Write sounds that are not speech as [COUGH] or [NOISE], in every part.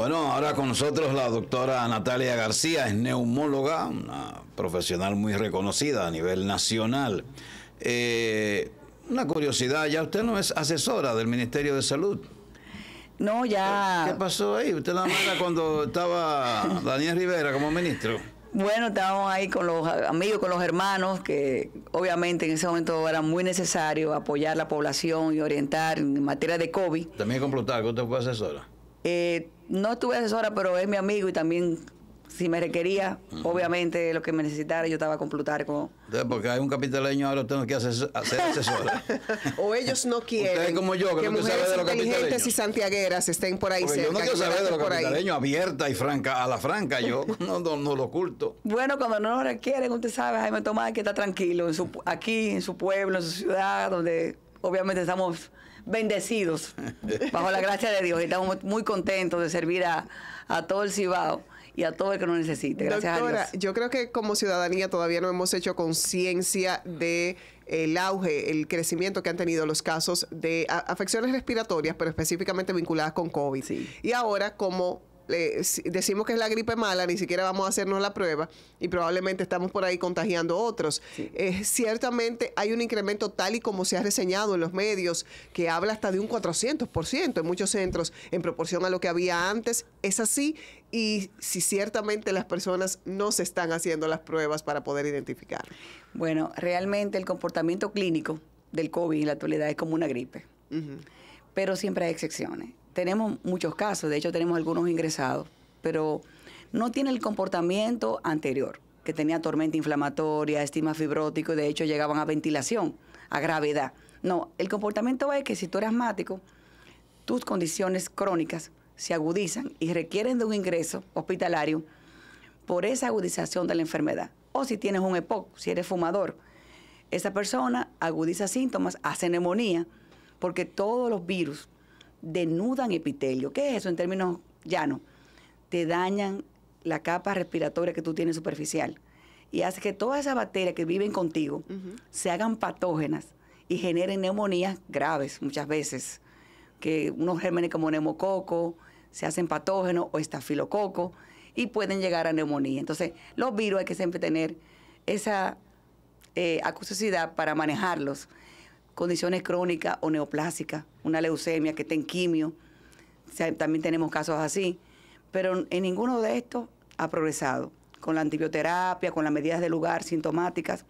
Bueno, ahora con nosotros la doctora Natalia García, es neumóloga, una profesional muy reconocida a nivel nacional. Eh, una curiosidad, ya usted no es asesora del Ministerio de Salud. No, ya. ¿Qué pasó ahí? Usted la manda cuando estaba [LAUGHS] Daniel Rivera como ministro. Bueno, estábamos ahí con los amigos, con los hermanos, que obviamente en ese momento era muy necesario apoyar a la población y orientar en materia de COVID. También con que ¿usted fue asesora? Eh, no estuve asesora, pero es mi amigo y también si me requería, obviamente lo que me necesitara, yo estaba con Plutarco. Porque hay un capitaleño, ahora tengo que hacer asesora. [LAUGHS] o ellos no quieren. como yo, que, mujeres saber de los inteligentes y santiagueras estén por ahí cerca, Yo no quiero saber de los capitaleños, abierta y franca, a la franca, yo [LAUGHS] no, no, lo oculto. Bueno, cuando no lo requieren, usted sabe, Jaime Tomás que está tranquilo, aquí, en su pueblo, en su ciudad, donde obviamente estamos bendecidos, [LAUGHS] bajo la gracia de Dios, y estamos muy contentos de servir a, todo el Cibao y a todo el que nos necesite. Gracias a Dios. Yo creo que como ciudadanía todavía no hemos hecho conciencia de el auge, el crecimiento que han tenido los casos de afecciones respiratorias, pero específicamente vinculadas con COVID. Y ahora como decimos que es la gripe mala, ni siquiera vamos a hacernos la prueba y probablemente estamos por ahí contagiando otros. Eh, ciertamente hay un incremento tal y como se ha reseñado en los medios, que habla hasta de un 400% en muchos centros en proporción a lo que había antes. Es así y si ciertamente las personas no se están haciendo las pruebas para poder identificar. Bueno, realmente el comportamiento clínico del COVID en la actualidad es como una gripe. Pero siempre hay excepciones tenemos muchos casos, de hecho tenemos algunos ingresados, pero no tiene el comportamiento anterior, que tenía tormenta inflamatoria, estima fibrótico, de hecho llegaban a ventilación, a gravedad. No, el comportamiento es que si tú eres asmático, tus condiciones crónicas se agudizan y requieren de un ingreso hospitalario por esa agudización de la enfermedad. O si tienes un EPOC, si eres fumador, esa persona agudiza síntomas, hace neumonía, porque todos los virus denudan epitelio. ¿Qué es eso en términos llanos? Te dañan la capa respiratoria que tú tienes superficial y hace que todas esas bacterias que viven contigo se hagan patógenas y generen neumonías graves muchas veces, que unos gérmenes como neumococo se hacen patógenos o estafilococo y pueden llegar a neumonía. Entonces, los virus hay que siempre tener esa eh, para manejarlos condiciones crónicas o neoplásicas, una leucemia que está en quimio. también tenemos casos así. Pero en ninguno de estos ha progresado. Con la antibioterapia, con las medidas de lugar sintomáticas,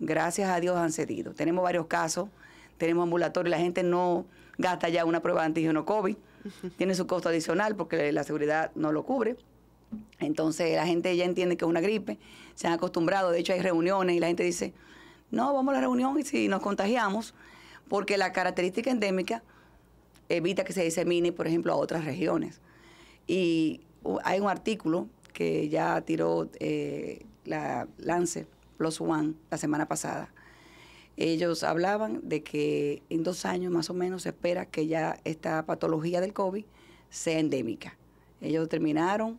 gracias a Dios han cedido. Tenemos varios casos, tenemos ambulatorios, la gente no gasta ya una prueba de antígeno COVID, [LAUGHS] tiene su costo adicional porque la seguridad no lo cubre. Entonces la gente ya entiende que es una gripe, se han acostumbrado, de hecho hay reuniones y la gente dice, no, vamos a la reunión y si nos contagiamos, porque la característica endémica evita que se disemine, por ejemplo, a otras regiones. Y hay un artículo que ya tiró eh, la Lance Plus One la semana pasada. Ellos hablaban de que en dos años más o menos se espera que ya esta patología del COVID sea endémica. Ellos determinaron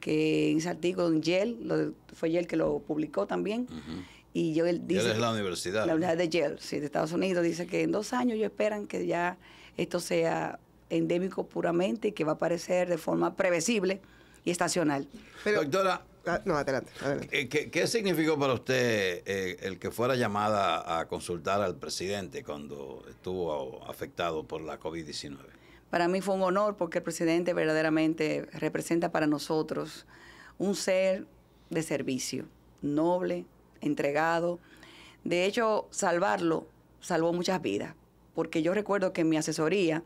que en ese artículo, en yel fue yel que lo publicó también, y yo él dice... la universidad. La Universidad de Yale, sí, de Estados Unidos. Dice que en dos años ellos esperan que ya esto sea endémico puramente y que va a aparecer de forma previsible y estacional. Doctora, ah, no, adelante. ¿qué, significó para usted eh, el que fuera llamada a consultar al presidente cuando estuvo afectado por la COVID-19? Para mí fue un honor porque el presidente verdaderamente representa para nosotros un ser de servicio, noble, entregado. De hecho, salvarlo salvó muchas vidas, porque yo recuerdo que en mi asesoría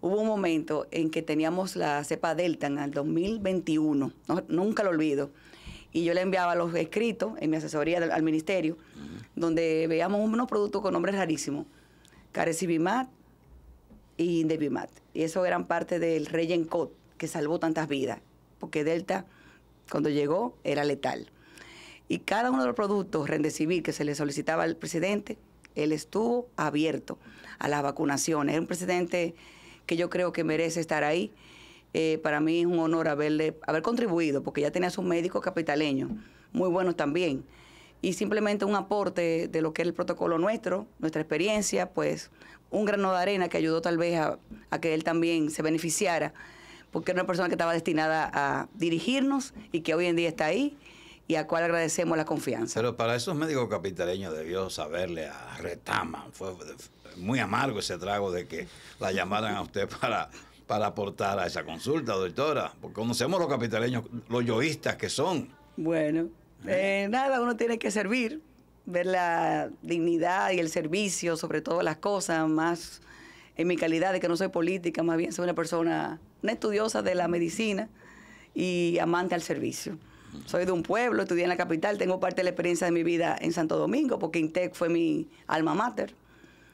hubo un momento en que teníamos la cepa Delta en el 2021, nunca lo olvido, y yo le enviaba los escritos en mi asesoría al ministerio, donde veíamos unos productos con nombres rarísimos, Carecibimat y Indebimat, y eso eran parte del Regencot, que salvó tantas vidas, porque Delta, cuando llegó, era letal. Y cada uno de los productos Civil... que se le solicitaba al presidente, él estuvo abierto a las vacunaciones. Es un presidente que yo creo que merece estar ahí. Eh, para mí es un honor haberle, haber contribuido, porque ya tenía sus médicos capitaleños, muy buenos también. Y simplemente un aporte de lo que es el protocolo nuestro, nuestra experiencia, pues un grano de arena que ayudó tal vez a, a que él también se beneficiara, porque era una persona que estaba destinada a dirigirnos y que hoy en día está ahí y a cual agradecemos la confianza. Pero para esos médicos capitaleños debió saberle a Retama... Fue muy amargo ese trago de que la llamaran a usted para, para aportar a esa consulta, doctora. Porque conocemos los capitaleños, los yoístas que son. Bueno, ¿Eh? Eh, nada, uno tiene que servir, ver la dignidad y el servicio, sobre todo las cosas, más en mi calidad de que no soy política, más bien soy una persona, una estudiosa de la medicina y amante al servicio soy de un pueblo, estudié en la capital, tengo parte de la experiencia de mi vida en Santo Domingo, porque Intec fue mi alma mater,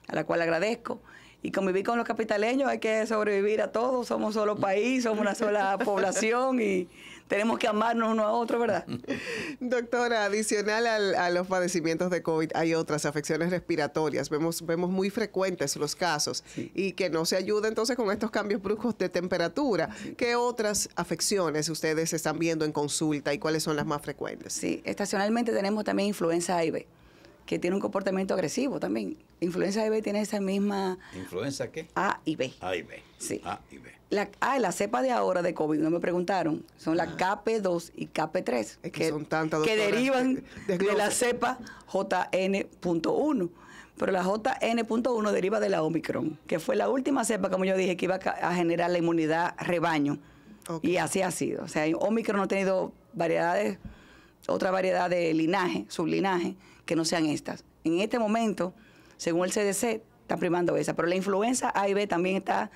a la cual agradezco y convivir con los capitaleños, hay que sobrevivir a todos, somos solo país, somos una sola [LAUGHS] población y tenemos que amarnos uno a otro, ¿verdad? [LAUGHS] Doctora, adicional a los padecimientos de COVID hay otras afecciones respiratorias, vemos, vemos muy frecuentes los casos y que no se ayuda entonces con estos cambios bruscos de temperatura. ¿Qué otras afecciones ustedes están viendo en consulta y cuáles son las más frecuentes? Sí, estacionalmente tenemos también influenza A y B que tiene un comportamiento agresivo también. Influenza B tiene esa misma... ¿Influenza qué? A y B. A y B. Sí. A y B. La, ah, la cepa de ahora de COVID, no me preguntaron, son la ah. KP2 y KP3, es que, son tantas que derivan de, la cepa JN.1. Pero la JN.1 deriva de la Omicron, que fue la última cepa, como yo dije, que iba a generar la inmunidad rebaño. Y así ha sido. O sea, Omicron no ha tenido variedades, otra variedad de linaje, sublinaje, que no sean estas. En este momento según el CDC, está primando esa. Pero la influenza A y B también está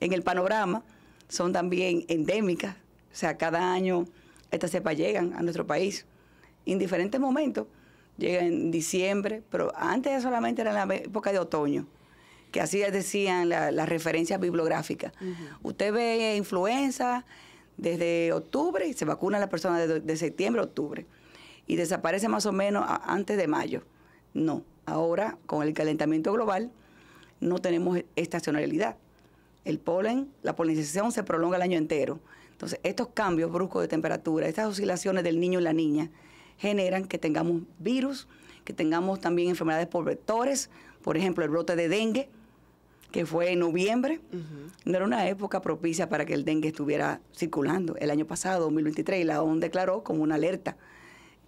en el panorama, son también endémicas, o sea, cada año estas cepas llegan a nuestro país en diferentes momentos. llegan en diciembre, pero antes solamente era en la época de otoño, que así decían las referencias bibliográficas. Usted ve influenza desde octubre se vacuna la persona de, septiembre a octubre y desaparece más o menos antes de mayo. No, Ahora, con el calentamiento global, no tenemos estacionalidad. El polen, la polinización se prolonga el año entero. Entonces, estos cambios bruscos de temperatura, estas oscilaciones del niño y la niña, generan que tengamos virus, que tengamos también enfermedades por vectores, por ejemplo, el brote de dengue, que fue en noviembre, no era una época propicia para que el dengue estuviera circulando. El año pasado, 2023, la ONU declaró como una alerta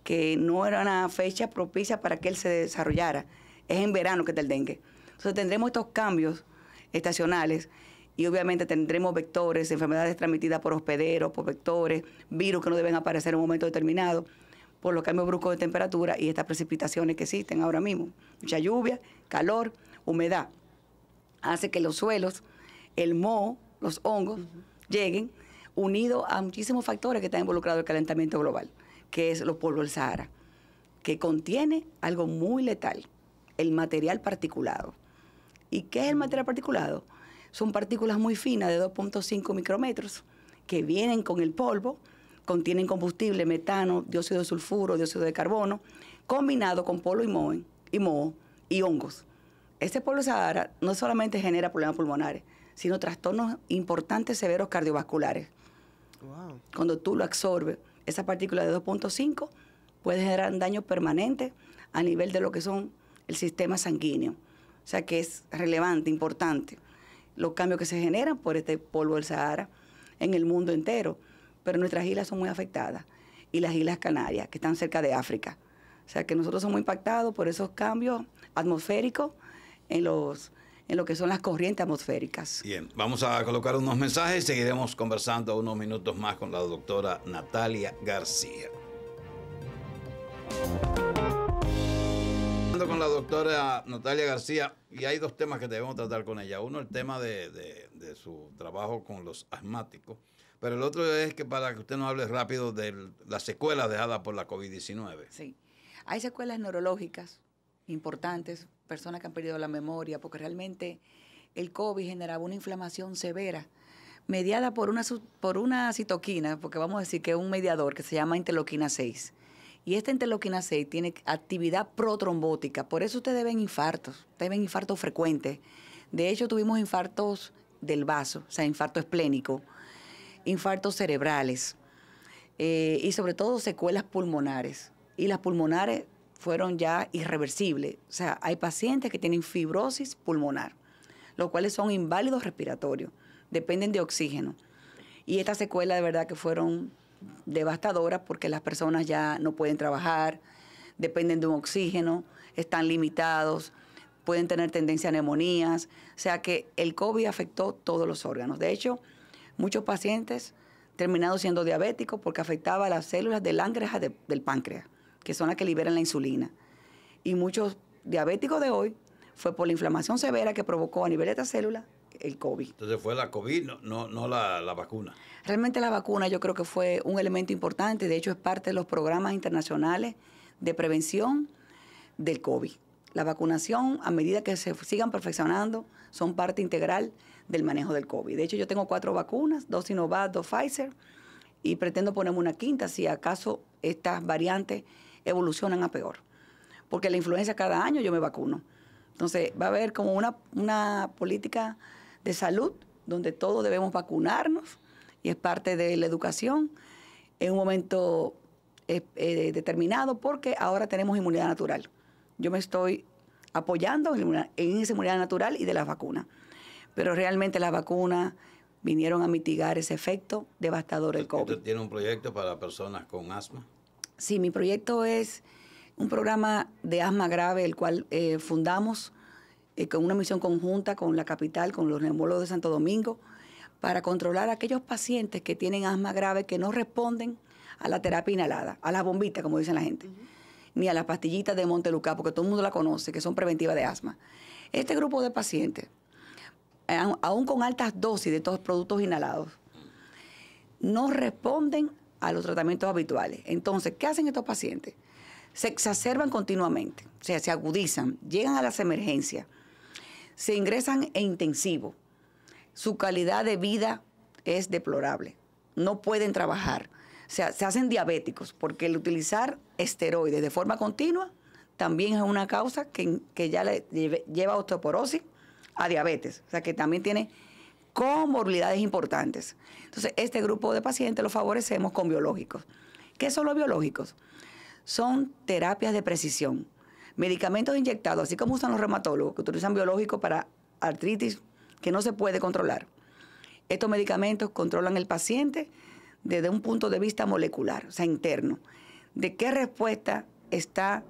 que no era una fecha propicia para que él se desarrollara. Es en verano que está el dengue. Entonces tendremos estos cambios estacionales y obviamente tendremos vectores, enfermedades transmitidas por hospederos, por vectores, virus que no deben aparecer en un momento determinado, por los cambios bruscos de temperatura y estas precipitaciones que existen ahora mismo. Mucha lluvia, calor, humedad. Hace que los suelos, el moho, los hongos, lleguen unidos a muchísimos factores que están involucrados en el calentamiento global que es los polvo del Sahara, que contiene algo muy letal, el material particulado. ¿Y qué es el material particulado? Son partículas muy finas de 2.5 micrómetros que vienen con el polvo, contienen combustible, metano, dióxido de sulfuro, dióxido de carbono, combinado con polvo y moho y, hongos. Este polvo del Sahara no solamente genera problemas pulmonares, sino trastornos importantes severos cardiovasculares. Cuando tú lo absorbes, esa partícula de 2.5 puede generar daño permanente a nivel de lo que son el sistema sanguíneo. O sea que es relevante, importante, los cambios que se generan por este polvo del Sahara en el mundo entero. Pero nuestras islas son muy afectadas y las Islas Canarias, que están cerca de África. O sea que nosotros somos impactados por esos cambios atmosféricos en los en lo que son las corrientes atmosféricas. Bien, vamos a colocar unos mensajes, y seguiremos conversando unos minutos más con la doctora Natalia García. Con la doctora Natalia García, y hay dos temas que debemos tratar con ella. Uno, el tema de, de su trabajo con los asmáticos, pero el otro es que para que usted nos hable rápido de las secuelas dejadas por la COVID-19. Sí, hay secuelas neurológicas, importantes, personas que han perdido la memoria, porque realmente el COVID generaba una inflamación severa mediada por una, por una citoquina, porque vamos a decir que es un mediador que se llama enteloquina 6. Y esta enteloquina 6 tiene actividad protrombótica, por eso ustedes ven infartos, ustedes ven infartos frecuentes. De hecho, tuvimos infartos del vaso, o sea, infarto esplénico, infartos cerebrales eh, y sobre todo secuelas pulmonares. Y las pulmonares fueron ya irreversibles. O sea, hay pacientes que tienen fibrosis pulmonar, los cuales son inválidos respiratorios, dependen de oxígeno. Y estas secuelas de verdad que fueron devastadoras porque las personas ya no pueden trabajar, dependen de un oxígeno, están limitados, pueden tener tendencia a neumonías. O sea que el COVID afectó todos los órganos. De hecho, muchos pacientes terminaron siendo diabéticos porque afectaba las células de la del páncreas que son las que liberan la insulina. Y muchos diabéticos de hoy fue por la inflamación severa que provocó a nivel de esta célula el COVID. Entonces fue la COVID, no, no, la, la, vacuna. Realmente la vacuna yo creo que fue un elemento importante, de hecho es parte de los programas internacionales de prevención del COVID. La vacunación, a medida que se sigan perfeccionando, son parte integral del manejo del COVID. De hecho, yo tengo cuatro vacunas, dos Sinovac, dos Pfizer, y pretendo ponerme una quinta si acaso estas variantes evolucionan a peor. Porque la influenza cada año yo me vacuno. Entonces va a haber como una, una política de salud donde todos debemos vacunarnos y es parte de la educación en un momento eh, eh, determinado porque ahora tenemos inmunidad natural. Yo me estoy apoyando en esa inmunidad natural y de las vacunas. Pero realmente las vacunas vinieron a mitigar ese efecto devastador del COVID. ¿Tiene un proyecto para personas con asma? Sí, mi proyecto es un programa de asma grave, el cual eh, fundamos eh, con una misión conjunta con la capital, con los neumólogos de Santo Domingo, para controlar a aquellos pacientes que tienen asma grave que no responden a la terapia inhalada, a las bombitas, como dicen la gente, ni a las pastillitas de Montelucá, porque todo el mundo la conoce, que son preventivas de asma. Este grupo de pacientes, aún con altas dosis de estos productos inhalados, no responden a los tratamientos habituales. Entonces, ¿qué hacen estos pacientes? Se exacerban continuamente, o sea, se agudizan, llegan a las emergencias, se ingresan en intensivo. Su calidad de vida es deplorable. No pueden trabajar. O sea, se hacen diabéticos porque el utilizar esteroides de forma continua también es una causa que, ya le lleva osteoporosis a diabetes. O sea, que también tiene morbilidades importantes. Entonces, este grupo de pacientes lo favorecemos con biológicos. ¿Qué son los biológicos? Son terapias de precisión, medicamentos inyectados, así como usan los reumatólogos, que utilizan biológicos para artritis que no se puede controlar. Estos medicamentos controlan el paciente desde un punto de vista molecular, o sea, interno, de qué respuesta está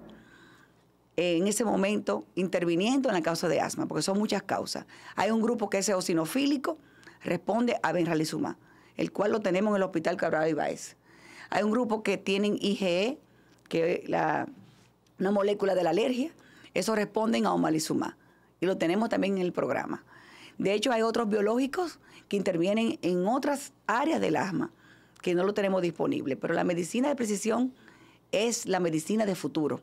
en ese momento interviniendo en la causa de asma, porque son muchas causas. Hay un grupo que es eosinofílico, responde a benralizumab, el cual lo tenemos en el Hospital Cabral Ibáez. Hay un grupo que tienen IgE, que es la, una molécula de la alergia, eso responden a omalizumab, y lo tenemos también en el programa. De hecho, hay otros biológicos que intervienen en otras áreas del asma, que no lo tenemos disponible, pero la medicina de precisión es la medicina de futuro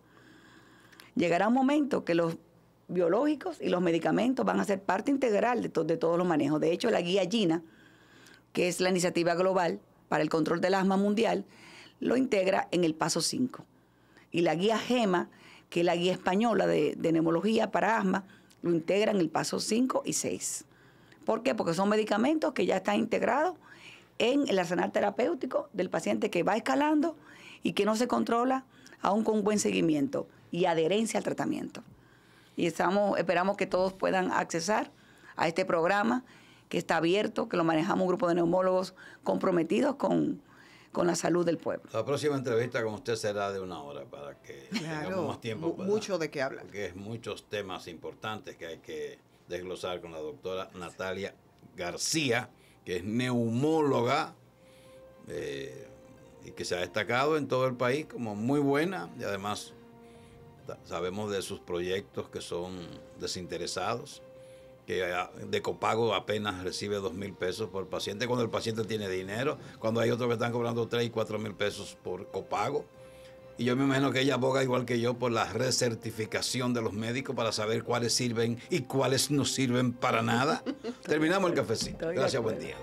llegará un momento que los biológicos y los medicamentos van a ser parte integral de, todos los manejos. De hecho, la guía Gina, que es la iniciativa global para el control del asma mundial, lo integra en el paso 5. Y la guía GEMA, que es la guía española de, de neumología para asma, lo integra en el paso 5 y 6. ¿Por qué? Porque son medicamentos que ya están integrados en el arsenal terapéutico del paciente que va escalando y que no se controla aún con buen seguimiento y adherencia al tratamiento. Y estamos, esperamos que todos puedan accesar a este programa que está abierto, que lo manejamos un grupo de neumólogos comprometidos con, la salud del pueblo. La próxima entrevista con usted será de una hora para que tengamos tiempo. Para, mucho de qué hablar. Porque es muchos temas importantes que hay que desglosar con la doctora Natalia García, que es neumóloga eh, y que se ha destacado en todo el país como muy buena y además sabemos de sus proyectos que son desinteresados, que de copago apenas recibe dos mil pesos por paciente, cuando el paciente tiene dinero, cuando hay otros que están cobrando tres y cuatro mil pesos por copago. Y yo me imagino que ella aboga igual que yo por la recertificación de los médicos para saber cuáles sirven y cuáles no sirven para nada. [LAUGHS] Terminamos el cafecito. Gracias, buen día.